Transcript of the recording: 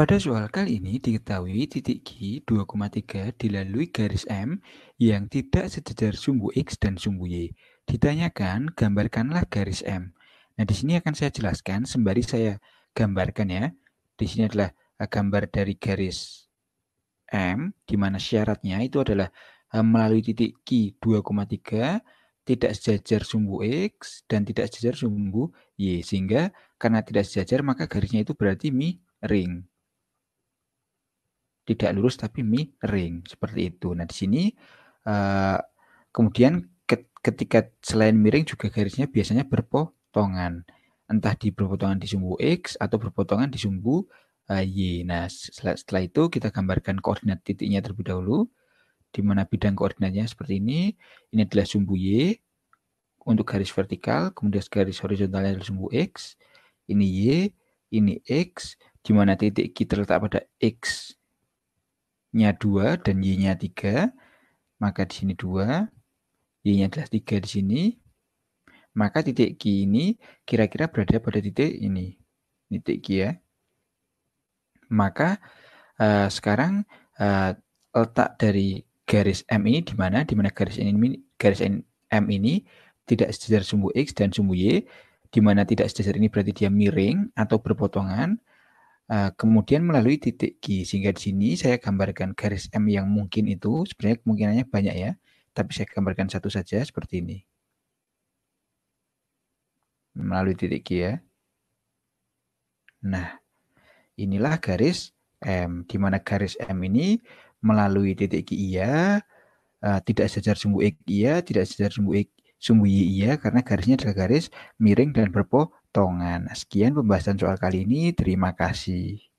Pada soal kali ini diketahui titik G 2,3 dilalui garis M yang tidak sejajar sumbu X dan sumbu Y. Ditanyakan, gambarkanlah garis M. Nah, di sini akan saya jelaskan sembari saya gambarkan ya. Di sini adalah eh, gambar dari garis M, di mana syaratnya itu adalah eh, melalui titik Q 2,3 tidak sejajar sumbu X dan tidak sejajar sumbu Y. Sehingga karena tidak sejajar maka garisnya itu berarti miring tidak lurus tapi miring seperti itu. Nah, di sini uh, kemudian ketika selain miring juga garisnya biasanya berpotongan. Entah di berpotongan di sumbu X atau berpotongan di sumbu eh, Y. Nah, setelah itu kita gambarkan koordinat titiknya terlebih dahulu di mana bidang koordinatnya seperti ini. Ini adalah sumbu Y untuk garis vertikal, kemudian garis horizontalnya adalah sumbu X. Ini Y, ini X, di mana titik kita letak pada X nya 2 dan y-nya 3, maka di sini 2, y-nya adalah 3 di sini, maka titik Q ini kira-kira berada pada titik ini, titik Q ya. Maka uh, sekarang uh, letak dari garis M ini di mana? Di mana garis ini garis M ini tidak sejajar sumbu X dan sumbu Y, di mana tidak sejajar ini berarti dia miring atau berpotongan, Eh, kemudian melalui titik G sehingga di sini saya gambarkan garis M yang mungkin itu sebenarnya kemungkinannya banyak ya tapi saya gambarkan satu saja seperti ini melalui titik G ya nah inilah garis M di mana garis M ini melalui titik G iya eh, tidak sejajar sumbu X iya tidak sejajar sumbu X sumbu y iya karena garisnya adalah garis miring dan berpotongan. Sekian pembahasan soal kali ini. Terima kasih.